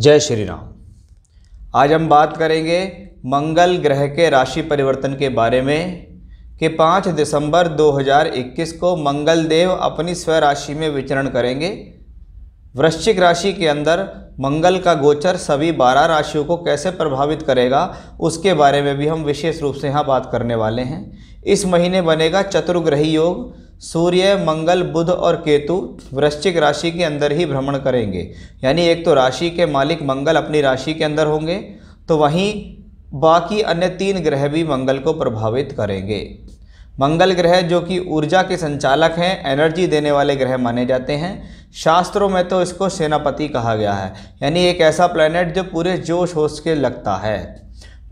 जय श्री राम आज हम बात करेंगे मंगल ग्रह के राशि परिवर्तन के बारे में कि 5 दिसंबर 2021 को मंगल देव अपनी स्व राशि में विचरण करेंगे वृश्चिक राशि के अंदर मंगल का गोचर सभी 12 राशियों को कैसे प्रभावित करेगा उसके बारे में भी हम विशेष रूप से यहाँ बात करने वाले हैं इस महीने बनेगा चतुर्ग्रही योग सूर्य मंगल बुध और केतु वृश्चिक राशि के अंदर ही भ्रमण करेंगे यानी एक तो राशि के मालिक मंगल अपनी राशि के अंदर होंगे तो वहीं बाकी अन्य तीन ग्रह भी मंगल को प्रभावित करेंगे मंगल ग्रह जो कि ऊर्जा के संचालक हैं एनर्जी देने वाले ग्रह माने जाते हैं शास्त्रों में तो इसको सेनापति कहा गया है यानी एक ऐसा प्लैनेट जो पूरे जोश होश के लगता है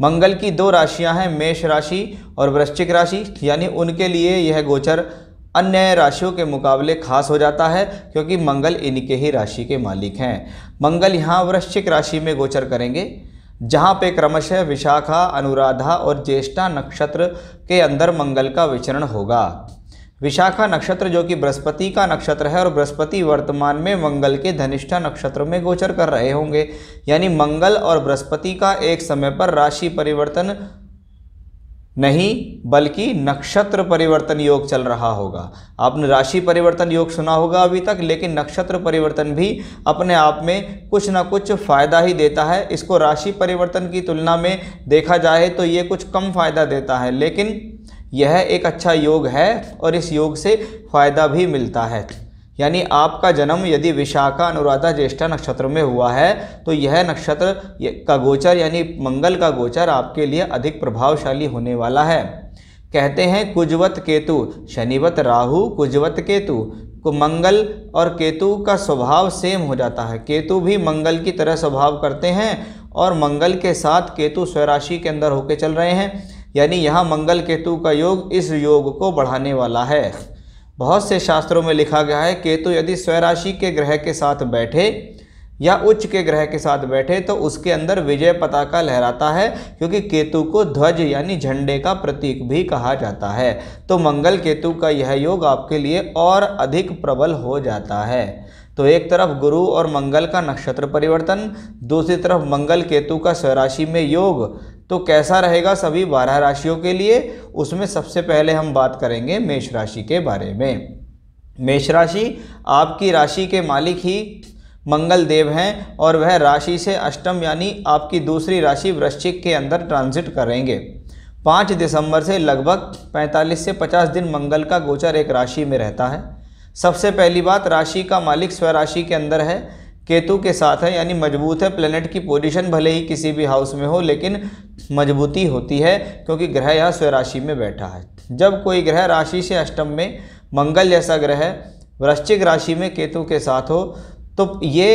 मंगल की दो राशियां हैं मेष राशि और वृश्चिक राशि यानी उनके लिए यह गोचर अन्य राशियों के मुकाबले खास हो जाता है क्योंकि मंगल इनके ही राशि के मालिक हैं मंगल यहाँ वृश्चिक राशि में गोचर करेंगे जहाँ पे क्रमशः विशाखा अनुराधा और ज्येष्ठा नक्षत्र के अंदर मंगल का विचरण होगा विशाखा नक्षत्र जो कि बृहस्पति का नक्षत्र है और बृहस्पति वर्तमान में मंगल के धनिष्ठा नक्षत्र में गोचर कर रहे होंगे यानी मंगल और बृहस्पति का एक समय पर राशि परिवर्तन नहीं बल्कि नक्षत्र परिवर्तन योग चल रहा होगा आपने राशि परिवर्तन योग सुना होगा अभी तक लेकिन नक्षत्र परिवर्तन भी अपने आप में कुछ ना कुछ फ़ायदा ही देता है इसको राशि परिवर्तन की तुलना में देखा जाए तो ये कुछ कम फ़ायदा देता है लेकिन यह एक अच्छा योग है और इस योग से फ़ायदा भी मिलता है यानी आपका जन्म यदि विशाखा अनुराधा ज्येष्ठा नक्षत्र में हुआ है तो यह नक्षत्र का गोचर यानी मंगल का गोचर आपके लिए अधिक प्रभावशाली होने वाला है कहते हैं कुजवत केतु शनिवत राहु कुजवत केतु को मंगल और केतु का स्वभाव सेम हो जाता है केतु भी मंगल की तरह स्वभाव करते हैं और मंगल के साथ केतु स्वराशि के अंदर होकर चल रहे हैं यानी यहाँ मंगल केतु का योग इस योग को बढ़ाने वाला है बहुत से शास्त्रों में लिखा गया है केतु तो यदि स्वराशि के ग्रह के साथ बैठे या उच्च के ग्रह के साथ बैठे तो उसके अंदर विजय पताका लहराता है क्योंकि केतु को ध्वज यानी झंडे का प्रतीक भी कहा जाता है तो मंगल केतु का यह योग आपके लिए और अधिक प्रबल हो जाता है तो एक तरफ गुरु और मंगल का नक्षत्र परिवर्तन दूसरी तरफ मंगल केतु का स्वराशि में योग तो कैसा रहेगा सभी बारह राशियों के लिए उसमें सबसे पहले हम बात करेंगे मेष राशि के बारे में मेष राशि आपकी राशि के मालिक ही मंगल देव हैं और वह राशि से अष्टम यानी आपकी दूसरी राशि वृश्चिक के अंदर ट्रांजिट करेंगे पाँच दिसंबर से लगभग 45 से 50 दिन मंगल का गोचर एक राशि में रहता है सबसे पहली बात राशि का मालिक स्वराशि के अंदर है केतु के साथ है यानी मजबूत है प्लेनेट की पोजीशन भले ही किसी भी हाउस में हो लेकिन मजबूती होती है क्योंकि ग्रह यह स्वराशि में बैठा है जब कोई ग्रह राशि से अष्टम में मंगल जैसा ग्रह वृश्चिक राशि में केतु के साथ हो तो ये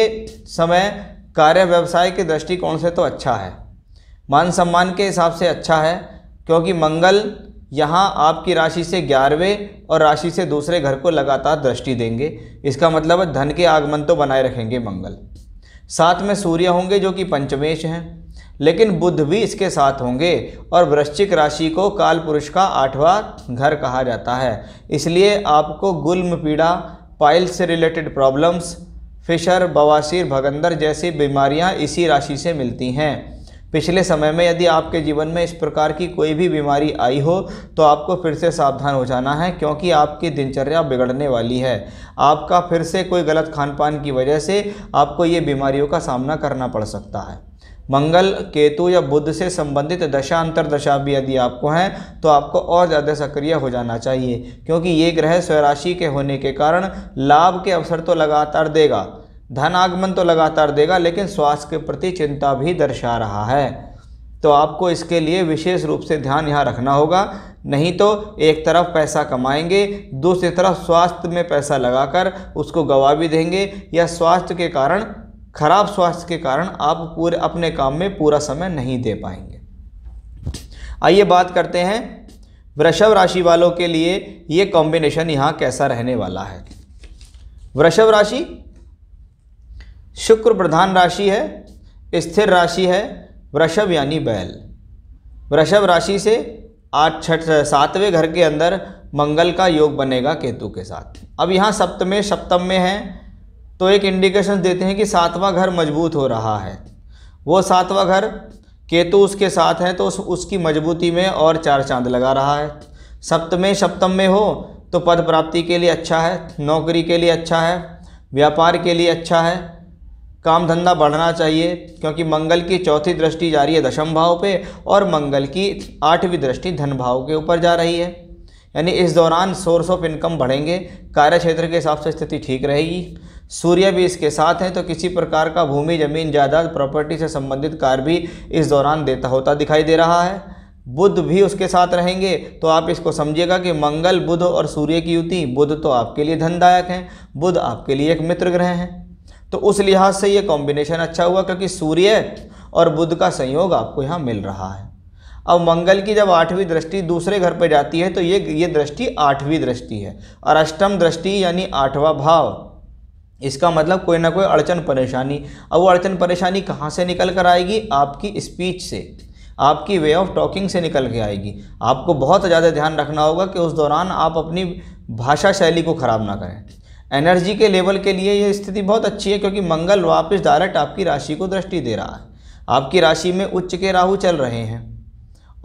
समय कार्य व्यवसाय के दृष्टिकोण से तो अच्छा है मान सम्मान के हिसाब से अच्छा है क्योंकि मंगल यहाँ आपकी राशि से ग्यारहवें और राशि से दूसरे घर को लगातार दृष्टि देंगे इसका मतलब है धन के आगमन तो बनाए रखेंगे मंगल साथ में सूर्य होंगे जो कि पंचमेश हैं लेकिन बुध भी इसके साथ होंगे और वृश्चिक राशि को काल पुरुष का आठवां घर कहा जाता है इसलिए आपको गुल्म पीड़ा पाइल से रिलेटेड प्रॉब्लम्स फिशर बवासीर भगंदर जैसी बीमारियां इसी राशि से मिलती हैं पिछले समय में यदि आपके जीवन में इस प्रकार की कोई भी बीमारी आई हो तो आपको फिर से सावधान हो जाना है क्योंकि आपकी दिनचर्या बिगड़ने वाली है आपका फिर से कोई गलत खान पान की वजह से आपको ये बीमारियों का सामना करना पड़ सकता है मंगल केतु या बुद्ध से संबंधित दशा अंतर दशा भी यदि आपको हैं तो आपको और ज़्यादा सक्रिय हो जाना चाहिए क्योंकि ये ग्रह स्वराशि के होने के कारण लाभ के अवसर तो लगातार देगा धन आगमन तो लगातार देगा लेकिन स्वास्थ्य के प्रति चिंता भी दर्शा रहा है तो आपको इसके लिए विशेष रूप से ध्यान यहाँ रखना होगा नहीं तो एक तरफ पैसा कमाएंगे दूसरी तरफ स्वास्थ्य में पैसा लगाकर उसको गवा भी देंगे या स्वास्थ्य के कारण खराब स्वास्थ्य के कारण आप पूरे अपने काम में पूरा समय नहीं दे पाएंगे आइए बात करते हैं वृषभ राशि वालों के लिए ये कॉम्बिनेशन यहाँ कैसा रहने वाला है वृषभ राशि शुक्र प्रधान राशि है स्थिर राशि है वृषभ यानी बैल वृषभ राशि से आज छठ सातवें घर के अंदर मंगल का योग बनेगा केतु के साथ अब यहाँ सप्तमें सप्तम में है तो एक इंडिकेशन देते हैं कि सातवां घर मजबूत हो रहा है वो सातवां घर केतु उसके साथ है तो उस, उसकी मजबूती में और चार चांद लगा रहा है सप्तमें सप्तम में हो तो पद प्राप्ति के लिए अच्छा है नौकरी के लिए अच्छा है व्यापार के लिए अच्छा है काम धंधा बढ़ना चाहिए क्योंकि मंगल की चौथी दृष्टि जा रही है दशम भाव पे और मंगल की आठवीं दृष्टि धन भाव के ऊपर जा रही है यानी इस दौरान सोर्स ऑफ इनकम बढ़ेंगे कार्य क्षेत्र के हिसाब से स्थिति ठीक रहेगी सूर्य भी इसके साथ हैं तो किसी प्रकार का भूमि जमीन जायदाद प्रॉपर्टी से संबंधित कार्य भी इस दौरान देता होता दिखाई दे रहा है बुध भी उसके साथ रहेंगे तो आप इसको समझिएगा कि मंगल बुध और सूर्य की युति बुध तो आपके लिए धनदायक हैं बुध आपके लिए एक मित्र ग्रह हैं तो उस लिहाज से ये कॉम्बिनेशन अच्छा हुआ क्योंकि सूर्य और बुध का संयोग आपको यहाँ मिल रहा है अब मंगल की जब आठवीं दृष्टि दूसरे घर पर जाती है तो ये ये दृष्टि आठवीं दृष्टि है और अष्टम दृष्टि यानी आठवां भाव इसका मतलब कोई ना कोई अड़चन परेशानी अब वो अड़चन परेशानी कहाँ से निकल कर आएगी आपकी स्पीच से आपकी वे ऑफ टॉकिंग से निकल के आएगी आपको बहुत ज़्यादा ध्यान रखना होगा कि उस दौरान आप अपनी भाषा शैली को ख़राब ना करें एनर्जी के लेवल के लिए ये स्थिति बहुत अच्छी है क्योंकि मंगल वापस डायरेक्ट आपकी राशि को दृष्टि दे रहा है आपकी राशि में उच्च के राहु चल रहे हैं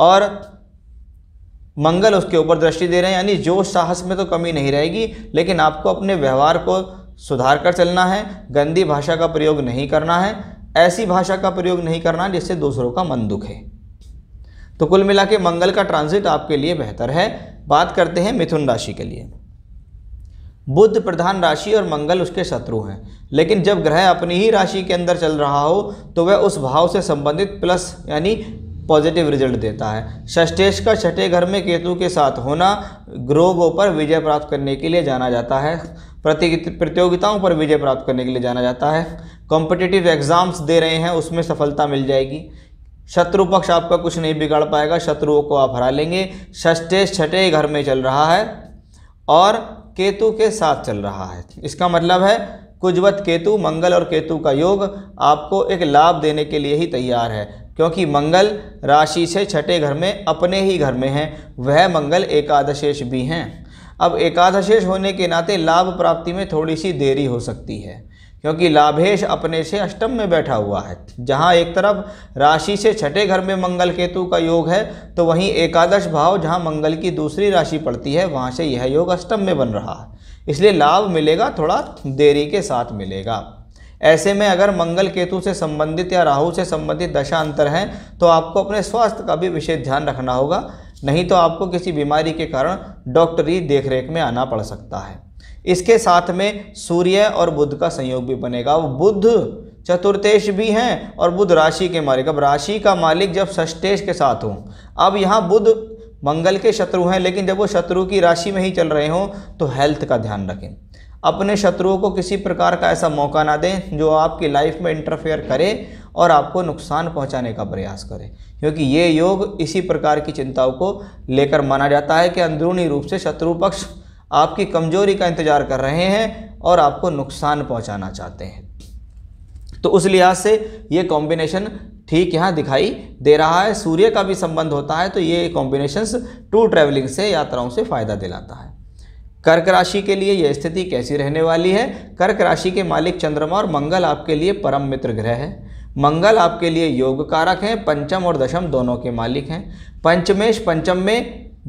और मंगल उसके ऊपर दृष्टि दे रहे हैं यानी जोश साहस में तो कमी नहीं रहेगी लेकिन आपको अपने व्यवहार को सुधार कर चलना है गंदी भाषा का प्रयोग नहीं करना है ऐसी भाषा का प्रयोग नहीं करना जिससे दूसरों का मन दुखे तो कुल मिला के मंगल का ट्रांजिट आपके लिए बेहतर है बात करते हैं मिथुन राशि के लिए बुद्ध प्रधान राशि और मंगल उसके शत्रु हैं लेकिन जब ग्रह अपनी ही राशि के अंदर चल रहा हो तो वह उस भाव से संबंधित प्लस यानी पॉजिटिव रिजल्ट देता है षष्टेश का छठे घर में केतु के साथ होना ग्रोगों पर विजय प्राप्त करने के लिए जाना जाता है प्रतियोगिताओं पर विजय प्राप्त करने के लिए जाना जाता है कॉम्पिटिटिव एग्ज़ाम्स दे रहे हैं उसमें सफलता मिल जाएगी शत्रु पक्ष आपका कुछ नहीं बिगाड़ पाएगा शत्रुओं को आप हरा लेंगे षष्ठे छठे घर में चल रहा है और केतु के साथ चल रहा है इसका मतलब है कुजवत केतु मंगल और केतु का योग आपको एक लाभ देने के लिए ही तैयार है क्योंकि मंगल राशि से छठे घर में अपने ही घर में हैं वह मंगल एकादशेष भी हैं अब एकादशेष होने के नाते लाभ प्राप्ति में थोड़ी सी देरी हो सकती है क्योंकि लाभेश अपने से अष्टम में बैठा हुआ है जहाँ एक तरफ राशि से छठे घर में मंगल केतु का योग है तो वहीं एकादश भाव जहाँ मंगल की दूसरी राशि पड़ती है वहाँ से यह योग अष्टम में बन रहा है इसलिए लाभ मिलेगा थोड़ा देरी के साथ मिलेगा ऐसे में अगर मंगल केतु से संबंधित या राहु से संबंधित दशा अंतर हैं तो आपको अपने स्वास्थ्य का भी विशेष ध्यान रखना होगा नहीं तो आपको किसी बीमारी के कारण डॉक्टरी देखरेख में आना पड़ सकता है इसके साथ में सूर्य और बुध का संयोग भी बनेगा वो बुध चतुर्थेश भी हैं और बुध राशि के मालिक अब राशि का मालिक जब षष्टेश के साथ हो अब यहाँ बुध मंगल के शत्रु हैं लेकिन जब वो शत्रु की राशि में ही चल रहे हों तो हेल्थ का ध्यान रखें अपने शत्रुओं को किसी प्रकार का ऐसा मौका ना दें जो आपकी लाइफ में इंटरफेयर करे और आपको नुकसान पहुंचाने का प्रयास करे क्योंकि ये योग इसी प्रकार की चिंताओं को लेकर माना जाता है कि अंदरूनी रूप से शत्रु पक्ष आपकी कमजोरी का इंतज़ार कर रहे हैं और आपको नुकसान पहुंचाना चाहते हैं तो उस लिहाज से ये कॉम्बिनेशन ठीक यहाँ दिखाई दे रहा है सूर्य का भी संबंध होता है तो ये कॉम्बिनेशंस टू ट्रैवलिंग से यात्राओं से फ़ायदा दिलाता है कर्क राशि के लिए यह स्थिति कैसी रहने वाली है कर्क राशि के मालिक चंद्रमा और मंगल आपके लिए परम मित्र ग्रह है मंगल आपके लिए योग कारक हैं पंचम और दशम दोनों के मालिक हैं पंचमेश पंचम में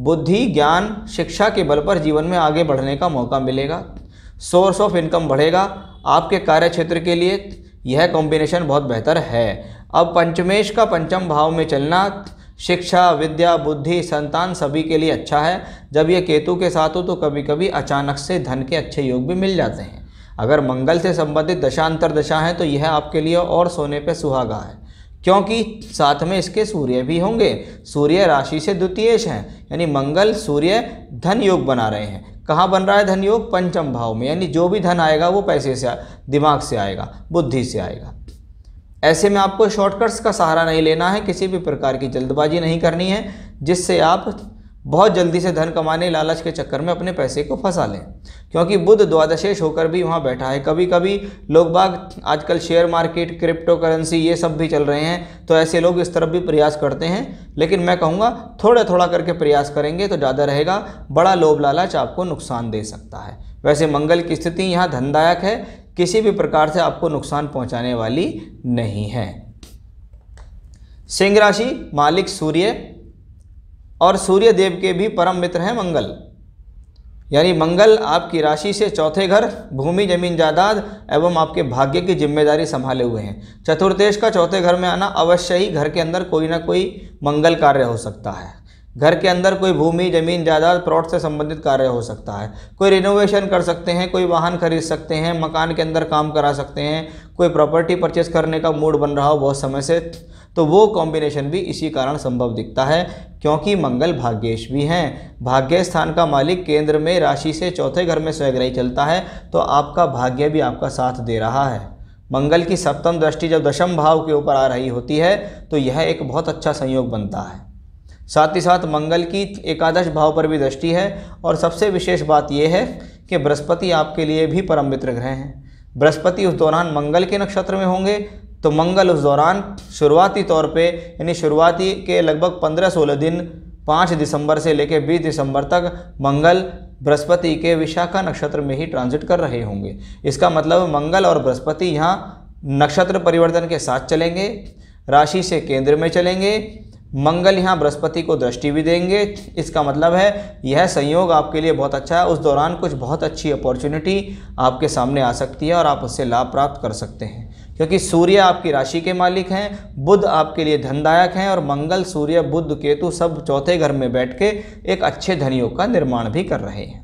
बुद्धि ज्ञान शिक्षा के बल पर जीवन में आगे बढ़ने का मौका मिलेगा सोर्स ऑफ इनकम बढ़ेगा आपके कार्य क्षेत्र के लिए यह कॉम्बिनेशन बहुत बेहतर है अब पंचमेश का पंचम भाव में चलना शिक्षा विद्या बुद्धि संतान सभी के लिए अच्छा है जब यह केतु के साथ हो तो कभी कभी अचानक से धन के अच्छे योग भी मिल जाते हैं अगर मंगल से संबंधित दशांतर दशा है तो यह आपके लिए और सोने पर सुहागा है क्योंकि साथ में इसके सूर्य भी होंगे सूर्य राशि से द्वितीय हैं यानी मंगल सूर्य धन योग बना रहे हैं कहाँ बन रहा है धन योग पंचम भाव में यानी जो भी धन आएगा वो पैसे से दिमाग से आएगा बुद्धि से आएगा ऐसे में आपको शॉर्टकट्स का सहारा नहीं लेना है किसी भी प्रकार की जल्दबाजी नहीं करनी है जिससे आप बहुत जल्दी से धन कमाने लालच के चक्कर में अपने पैसे को फंसा लें क्योंकि बुद्ध द्वादशेष होकर भी वहाँ बैठा है कभी कभी लोग बाग आजकल शेयर मार्केट क्रिप्टो करेंसी ये सब भी चल रहे हैं तो ऐसे लोग इस तरफ भी प्रयास करते हैं लेकिन मैं कहूँगा थोड़ा थोड़ा करके प्रयास करेंगे तो ज़्यादा रहेगा बड़ा लोभ लालच आपको नुकसान दे सकता है वैसे मंगल की स्थिति यहाँ धनदायक है किसी भी प्रकार से आपको नुकसान पहुँचाने वाली नहीं है सिंह राशि मालिक सूर्य और सूर्य देव के भी परम मित्र हैं मंगल यानी मंगल आपकी राशि से चौथे घर भूमि जमीन जायदाद एवं आपके भाग्य की जिम्मेदारी संभाले हुए हैं चतुर्देश का चौथे घर में आना अवश्य ही घर के अंदर कोई ना कोई मंगल कार्य हो सकता है घर के अंदर कोई भूमि जमीन जायदाद प्लॉट से संबंधित कार्य हो सकता है कोई रिनोवेशन कर सकते हैं कोई वाहन खरीद सकते हैं मकान के अंदर काम करा सकते हैं कोई प्रॉपर्टी परचेस करने का मूड बन रहा हो बहुत समय से तो वो कॉम्बिनेशन भी इसी कारण संभव दिखता है क्योंकि मंगल भाग्येश भी हैं भाग्य स्थान का मालिक केंद्र में राशि से चौथे घर में स्वग्रही चलता है तो आपका भाग्य भी आपका साथ दे रहा है मंगल की सप्तम दृष्टि जब दशम भाव के ऊपर आ रही होती है तो यह एक बहुत अच्छा संयोग बनता है साथ ही साथ मंगल की एकादश भाव पर भी दृष्टि है और सबसे विशेष बात यह है कि बृहस्पति आपके लिए भी परम मित्र ग्रह हैं बृहस्पति उस दौरान मंगल के नक्षत्र में होंगे तो मंगल उस दौरान शुरुआती तौर पे यानी शुरुआती के लगभग 15-16 दिन 5 दिसंबर से लेकर 20 दिसंबर तक मंगल बृहस्पति के विशाखा नक्षत्र में ही ट्रांजिट कर रहे होंगे इसका मतलब मंगल और बृहस्पति यहाँ नक्षत्र परिवर्तन के साथ चलेंगे राशि से केंद्र में चलेंगे मंगल यहाँ बृहस्पति को दृष्टि भी देंगे इसका मतलब है यह संयोग आपके लिए बहुत अच्छा है उस दौरान कुछ बहुत अच्छी अपॉर्चुनिटी आपके सामने आ सकती है और आप उससे लाभ प्राप्त कर सकते हैं क्योंकि सूर्य आपकी राशि के मालिक हैं बुध आपके लिए धनदायक हैं और मंगल सूर्य बुध केतु सब चौथे घर में बैठ के एक अच्छे धनियों का निर्माण भी कर रहे हैं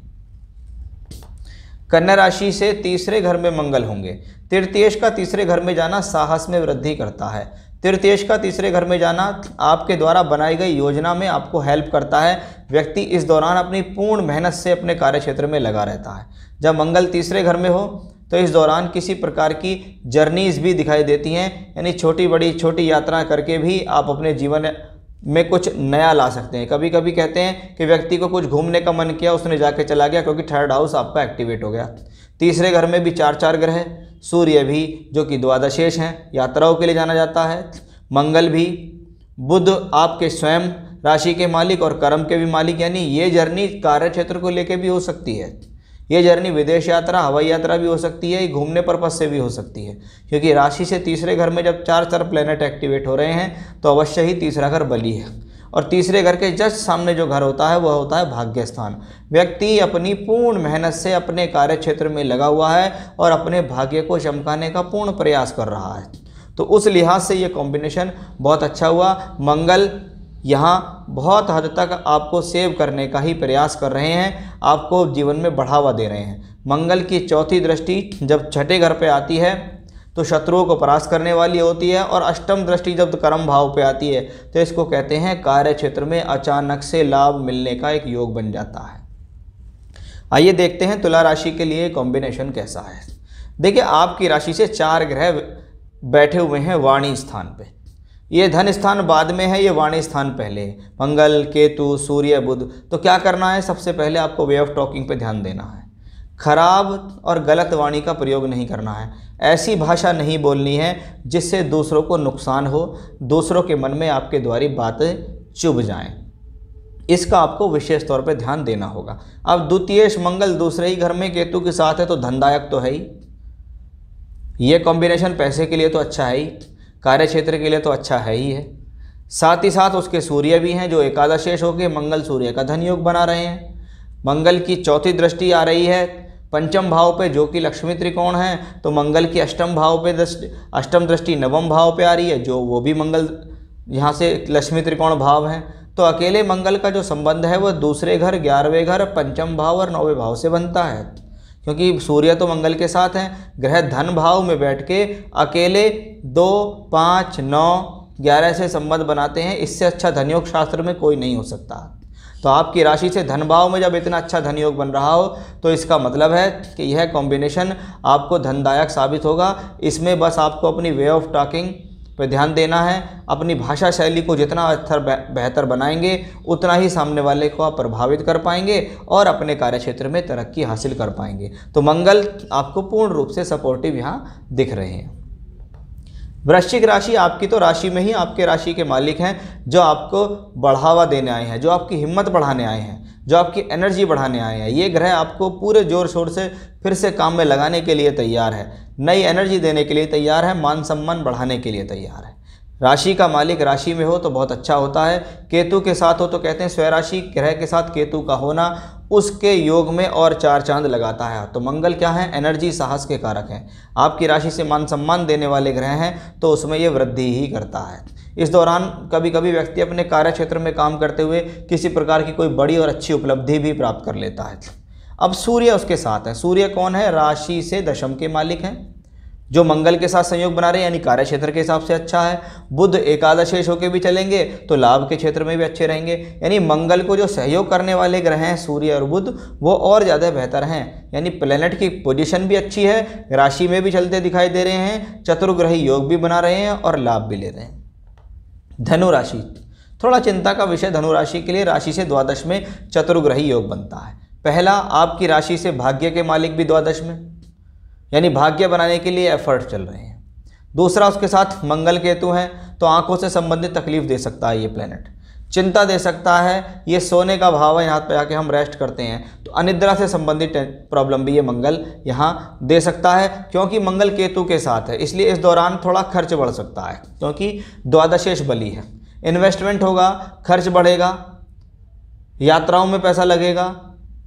कन्या राशि से तीसरे घर में मंगल होंगे तृतीयश का तीसरे घर में जाना साहस में वृद्धि करता है तृतीयश का तीसरे घर में जाना आपके द्वारा बनाई गई योजना में आपको हेल्प करता है व्यक्ति इस दौरान अपनी पूर्ण मेहनत से अपने कार्य क्षेत्र में लगा रहता है जब मंगल तीसरे घर में हो तो इस दौरान किसी प्रकार की जर्नीज़ भी दिखाई देती हैं यानी छोटी बड़ी छोटी यात्रा करके भी आप अपने जीवन में कुछ नया ला सकते हैं कभी कभी कहते हैं कि व्यक्ति को कुछ घूमने का मन किया उसने जाके चला गया क्योंकि थर्ड हाउस आपका एक्टिवेट हो गया तीसरे घर में भी चार चार ग्रह सूर्य भी जो कि द्वादशेष हैं यात्राओं के लिए जाना जाता है मंगल भी बुध आपके स्वयं राशि के मालिक और कर्म के भी मालिक यानी ये जर्नी कार्य क्षेत्र को लेकर भी हो सकती है ये जर्नी विदेश यात्रा हवाई यात्रा भी हो सकती है घूमने पर्पज से भी हो सकती है क्योंकि राशि से तीसरे घर में जब चार चार प्लेनेट एक्टिवेट हो रहे हैं तो अवश्य ही तीसरा घर बली है और तीसरे घर के जस्ट सामने जो घर होता है वह होता है भाग्य स्थान व्यक्ति अपनी पूर्ण मेहनत से अपने कार्य क्षेत्र में लगा हुआ है और अपने भाग्य को चमकाने का पूर्ण प्रयास कर रहा है तो उस लिहाज से ये कॉम्बिनेशन बहुत अच्छा हुआ मंगल यहाँ बहुत हद तक आपको सेव करने का ही प्रयास कर रहे हैं आपको जीवन में बढ़ावा दे रहे हैं मंगल की चौथी दृष्टि जब छठे घर पे आती है तो शत्रुओं को परास्त करने वाली होती है और अष्टम दृष्टि जब कर्म भाव पे आती है तो इसको कहते हैं कार्य क्षेत्र में अचानक से लाभ मिलने का एक योग बन जाता है आइए देखते हैं तुला राशि के लिए कॉम्बिनेशन कैसा है देखिए आपकी राशि से चार ग्रह बैठे हुए हैं वाणी स्थान पर ये धन स्थान बाद में है ये वाणी स्थान पहले मंगल केतु सूर्य बुध तो क्या करना है सबसे पहले आपको वे ऑफ टॉकिंग पे ध्यान देना है खराब और गलत वाणी का प्रयोग नहीं करना है ऐसी भाषा नहीं बोलनी है जिससे दूसरों को नुकसान हो दूसरों के मन में आपके द्वारी बातें चुभ जाएं इसका आपको विशेष तौर पर ध्यान देना होगा अब द्वितीयश मंगल दूसरे ही घर में केतु के साथ है तो धनदायक तो है ही ये कॉम्बिनेशन पैसे के लिए तो अच्छा है ही कार्य क्षेत्र के लिए तो अच्छा है ही है साथ ही साथ उसके सूर्य भी हैं जो एकादशेष होकर मंगल सूर्य का धन योग बना रहे हैं मंगल की चौथी दृष्टि आ रही है पंचम भाव पे जो कि लक्ष्मी त्रिकोण है तो मंगल की अष्टम भाव पे दृष्टि अष्टम दृष्टि नवम भाव पे आ रही है जो वो भी मंगल यहाँ से लक्ष्मी त्रिकोण भाव है तो अकेले मंगल का जो संबंध है वह दूसरे घर ग्यारहवें घर पंचम भाव और नौवें भाव से बनता है क्योंकि सूर्य तो मंगल के साथ हैं ग्रह धन भाव में बैठ के अकेले दो पाँच नौ ग्यारह से संबंध बनाते हैं इससे अच्छा धनयोग शास्त्र में कोई नहीं हो सकता तो आपकी राशि से धन भाव में जब इतना अच्छा धन योग बन रहा हो तो इसका मतलब है कि यह कॉम्बिनेशन आपको धनदायक साबित होगा इसमें बस आपको अपनी वे ऑफ टॉकिंग पर ध्यान देना है अपनी भाषा शैली को जितना अच्छा बेहतर बनाएंगे उतना ही सामने वाले को आप प्रभावित कर पाएंगे और अपने कार्य क्षेत्र में तरक्की हासिल कर पाएंगे तो मंगल आपको पूर्ण रूप से सपोर्टिव यहाँ दिख रहे हैं वृश्चिक राशि आपकी तो राशि में ही आपके राशि के मालिक हैं जो आपको बढ़ावा देने आए हैं जो आपकी हिम्मत बढ़ाने आए हैं जो आपकी एनर्जी बढ़ाने आए हैं ये ग्रह आपको पूरे जोर शोर से फिर से काम में लगाने के लिए तैयार है नई एनर्जी देने के लिए तैयार है मान सम्मान बढ़ाने के लिए तैयार है राशि का मालिक राशि में हो तो बहुत अच्छा होता है केतु के साथ हो तो कहते हैं स्वराशि ग्रह के साथ केतु का होना उसके योग में और चार चांद लगाता है तो मंगल क्या है एनर्जी साहस के कारक हैं आपकी राशि से मान सम्मान देने वाले ग्रह हैं तो उसमें ये वृद्धि ही करता है इस दौरान कभी कभी व्यक्ति अपने कार्य क्षेत्र में काम करते हुए किसी प्रकार की कोई बड़ी और अच्छी उपलब्धि भी प्राप्त कर लेता है अब सूर्य उसके साथ है सूर्य कौन है राशि से दशम के मालिक हैं जो मंगल के साथ संयोग बना रहे हैं यानी कार्य क्षेत्र के हिसाब से अच्छा है बुध एकादशेष होकर भी चलेंगे तो लाभ के क्षेत्र में भी अच्छे रहेंगे यानी मंगल को जो सहयोग करने वाले ग्रह हैं सूर्य और बुध वो और ज़्यादा बेहतर हैं यानी प्लेनेट की पोजीशन भी अच्छी है राशि में भी चलते दिखाई दे रहे हैं चतुर्ग्रही योग भी बना रहे हैं और लाभ भी ले रहे हैं धनुराशि थोड़ा चिंता का विषय धनुराशि के लिए राशि से द्वादश में चतुर्ग्रही योग बनता है पहला आपकी राशि से भाग्य के मालिक भी द्वादश में यानी भाग्य बनाने के लिए एफर्ट चल रहे हैं दूसरा उसके साथ मंगल केतु हैं तो आंखों से संबंधित तकलीफ दे सकता है ये प्लेनेट चिंता दे सकता है ये सोने का भाव है यहाँ पर आके हम रेस्ट करते हैं तो अनिद्रा से संबंधित प्रॉब्लम भी ये मंगल यहाँ दे सकता है क्योंकि मंगल केतु के साथ है इसलिए इस दौरान थोड़ा खर्च बढ़ सकता है क्योंकि द्वादशेष बली है इन्वेस्टमेंट होगा खर्च बढ़ेगा यात्राओं में पैसा लगेगा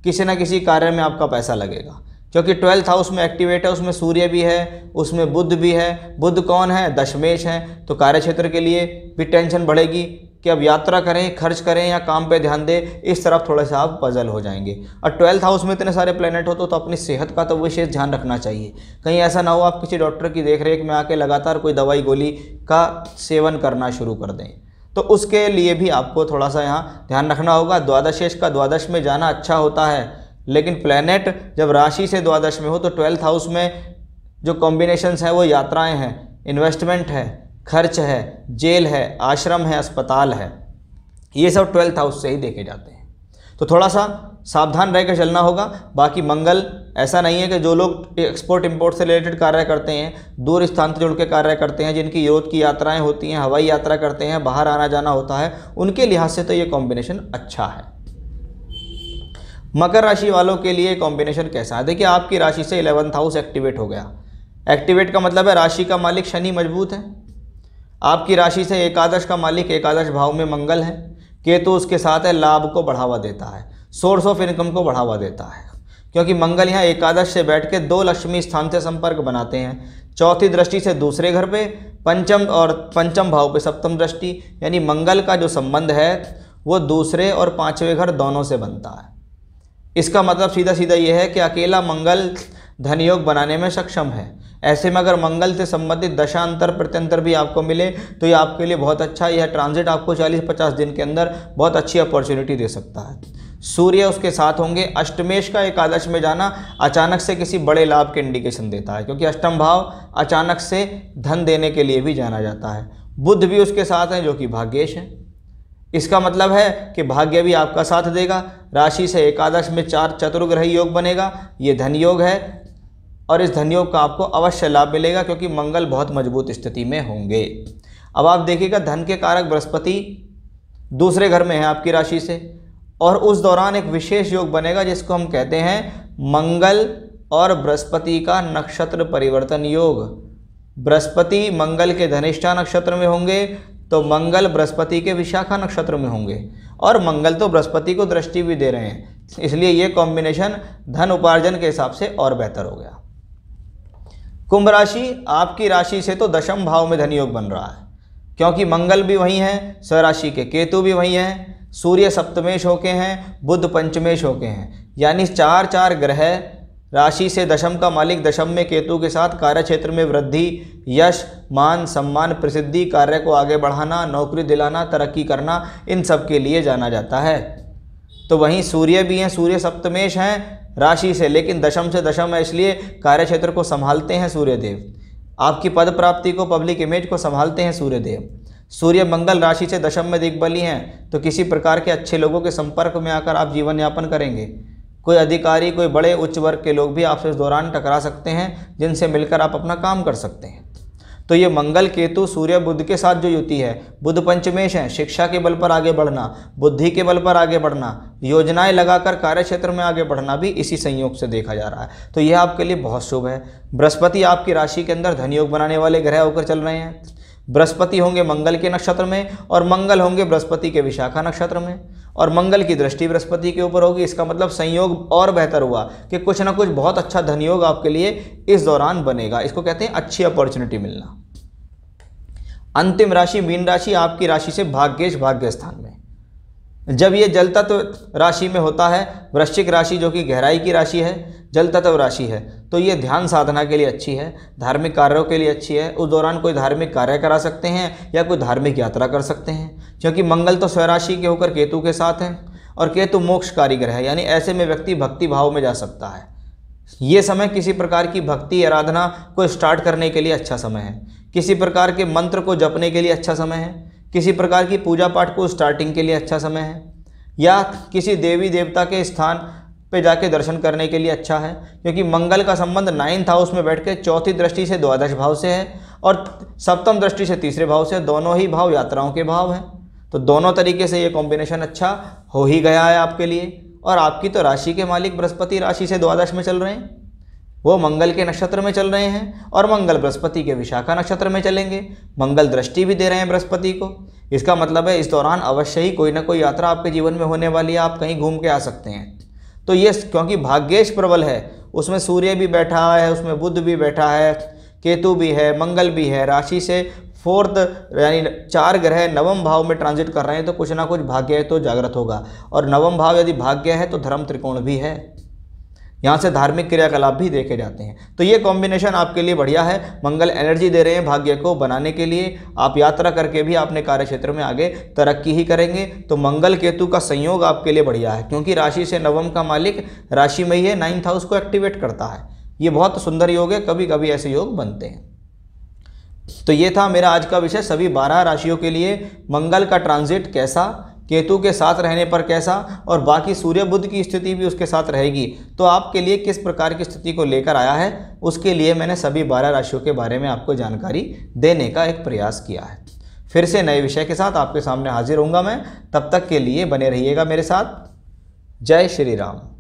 किसी ना किसी कार्य में आपका पैसा लगेगा क्योंकि ट्वेल्थ हाउस में एक्टिवेट है उसमें सूर्य भी है उसमें बुद्ध भी है बुद्ध कौन है दशमेश हैं तो कार्य क्षेत्र के लिए भी टेंशन बढ़ेगी कि अब यात्रा करें खर्च करें या काम पे ध्यान दें इस तरफ थोड़ा सा आप पजल हो जाएंगे और ट्वेल्थ हाउस में इतने सारे प्लेनेट हो तो, तो अपनी सेहत का तो विशेष ध्यान रखना चाहिए कहीं ऐसा ना हो आप किसी डॉक्टर की देखरेख में आके लगातार कोई दवाई गोली का सेवन करना शुरू कर दें तो उसके लिए भी आपको थोड़ा सा यहाँ ध्यान रखना होगा द्वादशेश का द्वादश में जाना अच्छा होता है लेकिन प्लैनेट जब राशि से द्वादश में हो तो ट्वेल्थ हाउस में जो कॉम्बिनेशंस हैं वो यात्राएं हैं इन्वेस्टमेंट है खर्च है जेल है आश्रम है अस्पताल है ये सब ट्वेल्थ हाउस से ही देखे जाते हैं तो थोड़ा सा सावधान रहकर चलना होगा बाकी मंगल ऐसा नहीं है कि जो लोग एक्सपोर्ट इंपोर्ट से रिलेटेड कार्य करते हैं दूर स्थान से जुड़ के कार्य करते हैं जिनकी यूरोप की यात्राएं होती हैं हवाई यात्रा करते हैं बाहर आना जाना होता है उनके लिहाज से तो ये कॉम्बिनेशन अच्छा है मकर राशि वालों के लिए कॉम्बिनेशन कैसा है देखिए आपकी राशि से इलेवंथ हाउस एक्टिवेट हो गया एक्टिवेट का मतलब है राशि का मालिक शनि मजबूत है आपकी राशि से एकादश का मालिक एकादश भाव में मंगल है केतु उसके साथ है लाभ को बढ़ावा देता है सोर्स ऑफ इनकम को बढ़ावा देता है क्योंकि मंगल यहाँ एकादश से बैठ के दो लक्ष्मी स्थान से संपर्क बनाते हैं चौथी दृष्टि से दूसरे घर पे पंचम और पंचम भाव पे सप्तम दृष्टि यानी मंगल का जो संबंध है वो दूसरे और पांचवें घर दोनों से बनता है इसका मतलब सीधा सीधा ये है कि अकेला मंगल धनयोग बनाने में सक्षम है ऐसे में अगर मंगल से संबंधित दशांतर प्रत्यंतर भी आपको मिले तो ये आपके लिए बहुत अच्छा यह ट्रांजिट आपको 40-50 दिन के अंदर बहुत अच्छी अपॉर्चुनिटी दे सकता है सूर्य उसके साथ होंगे अष्टमेश का एकादश में जाना अचानक से किसी बड़े लाभ के इंडिकेशन देता है क्योंकि अष्टम भाव अचानक से धन देने के लिए भी जाना जाता है बुद्ध भी उसके साथ हैं जो कि भाग्येश हैं इसका मतलब है कि भाग्य भी आपका साथ देगा राशि से एकादश में चार चतुर्ग्रही योग बनेगा ये धन योग है और इस धन योग का आपको अवश्य लाभ मिलेगा क्योंकि मंगल बहुत मजबूत स्थिति में होंगे अब आप देखिएगा धन के कारक बृहस्पति दूसरे घर में है आपकी राशि से और उस दौरान एक विशेष योग बनेगा जिसको हम कहते हैं मंगल और बृहस्पति का नक्षत्र परिवर्तन योग बृहस्पति मंगल के धनिष्ठा नक्षत्र में होंगे तो मंगल बृहस्पति के विशाखा नक्षत्र में होंगे और मंगल तो बृहस्पति को दृष्टि भी दे रहे हैं इसलिए ये कॉम्बिनेशन धन उपार्जन के हिसाब से और बेहतर हो गया कुंभ राशि आपकी राशि से तो दशम भाव में धन योग बन रहा है क्योंकि मंगल भी वहीं है स्वराशि के केतु भी वहीं हैं सूर्य सप्तमेश होके हैं बुध पंचमेश होके हैं यानी चार चार ग्रह राशि से दशम का मालिक दशम में केतु के साथ कार्य क्षेत्र में वृद्धि यश मान सम्मान प्रसिद्धि कार्य को आगे बढ़ाना नौकरी दिलाना तरक्की करना इन सब के लिए जाना जाता है तो वहीं सूर्य भी हैं सूर्य सप्तमेश हैं राशि से लेकिन दशम से दशम है इसलिए कार्य क्षेत्र को संभालते हैं सूर्यदेव आपकी पद प्राप्ति को पब्लिक इमेज को संभालते हैं सूर्यदेव सूर्य मंगल राशि से दशम में दिग्बली हैं तो किसी प्रकार के अच्छे लोगों के संपर्क में आकर आप जीवन यापन करेंगे कोई अधिकारी कोई बड़े उच्च वर्ग के लोग भी आपसे इस दौरान टकरा सकते हैं जिनसे मिलकर आप अपना काम कर सकते हैं तो ये मंगल केतु सूर्य बुद्ध के साथ जो युति है बुद्ध पंचमेश हैं शिक्षा के बल पर आगे बढ़ना बुद्धि के बल पर आगे बढ़ना योजनाएं लगाकर कार्य क्षेत्र में आगे बढ़ना भी इसी संयोग से देखा जा रहा है तो यह आपके लिए बहुत शुभ है बृहस्पति आपकी राशि के अंदर धन योग बनाने वाले ग्रह होकर चल रहे हैं बृहस्पति होंगे मंगल के नक्षत्र में और मंगल होंगे बृहस्पति के विशाखा नक्षत्र में और मंगल की दृष्टि बृहस्पति के ऊपर होगी इसका मतलब संयोग और बेहतर हुआ कि कुछ ना कुछ बहुत अच्छा धनयोग आपके लिए इस दौरान बनेगा इसको कहते हैं अच्छी अपॉर्चुनिटी मिलना अंतिम राशि मीन राशि आपकी राशि से भाग्येश भाग्य स्थान में जब ये जल तत्व राशि में होता है वृश्चिक राशि जो कि गहराई की राशि है जल तत्व राशि है तो ये ध्यान साधना के लिए अच्छी है धार्मिक कार्यों के लिए अच्छी है उस दौरान कोई धार्मिक कार्य करा सकते हैं या कोई धार्मिक यात्रा कर सकते हैं क्योंकि मंगल तो स्वराशि के होकर केतु के साथ हैं और केतु मोक्ष कारीगर है यानी ऐसे में व्यक्ति भक्ति भाव में जा सकता है ये समय किसी प्रकार की भक्ति आराधना को स्टार्ट करने के लिए अच्छा समय है किसी प्रकार के मंत्र को जपने के लिए अच्छा समय है किसी प्रकार की पूजा पाठ को स्टार्टिंग के लिए अच्छा समय है या किसी देवी देवता के स्थान पे जाके दर्शन करने के लिए अच्छा है क्योंकि मंगल का संबंध नाइन्थ हाउस में बैठ के चौथी दृष्टि से द्वादश भाव से है और सप्तम दृष्टि से तीसरे भाव से दोनों ही भाव यात्राओं के भाव हैं तो दोनों तरीके से ये कॉम्बिनेशन अच्छा हो ही गया है आपके लिए और आपकी तो राशि के मालिक बृहस्पति राशि से द्वादश में चल रहे हैं वो मंगल के नक्षत्र में चल रहे हैं और मंगल बृहस्पति के विशाखा नक्षत्र में चलेंगे मंगल दृष्टि भी दे रहे हैं बृहस्पति को इसका मतलब है इस दौरान अवश्य ही कोई ना कोई यात्रा आपके जीवन में होने वाली है आप कहीं घूम के आ सकते हैं तो ये क्योंकि भाग्येश प्रबल है उसमें सूर्य भी बैठा है उसमें बुद्ध भी बैठा है केतु भी है मंगल भी है राशि से फोर्थ यानी चार ग्रह नवम भाव में ट्रांजिट कर रहे हैं तो कुछ ना कुछ भाग्य तो जागृत होगा और नवम भाव यदि भाग्य है तो धर्म त्रिकोण भी है यहाँ से धार्मिक क्रियाकलाप भी देखे जाते हैं तो ये कॉम्बिनेशन आपके लिए बढ़िया है मंगल एनर्जी दे रहे हैं भाग्य को बनाने के लिए आप यात्रा करके भी अपने कार्य क्षेत्र में आगे तरक्की ही करेंगे तो मंगल केतु का संयोग आपके लिए बढ़िया है क्योंकि राशि से नवम का मालिक राशि में ही है नाइन्थ हाउस को एक्टिवेट करता है ये बहुत सुंदर योग है कभी कभी ऐसे योग बनते हैं तो ये था मेरा आज का विषय सभी बारह राशियों के लिए मंगल का ट्रांजिट कैसा केतु के साथ रहने पर कैसा और बाकी सूर्य बुद्ध की स्थिति भी उसके साथ रहेगी तो आपके लिए किस प्रकार की स्थिति को लेकर आया है उसके लिए मैंने सभी बारह राशियों के बारे में आपको जानकारी देने का एक प्रयास किया है फिर से नए विषय के साथ आपके सामने हाजिर होऊंगा मैं तब तक के लिए बने रहिएगा मेरे साथ जय श्री राम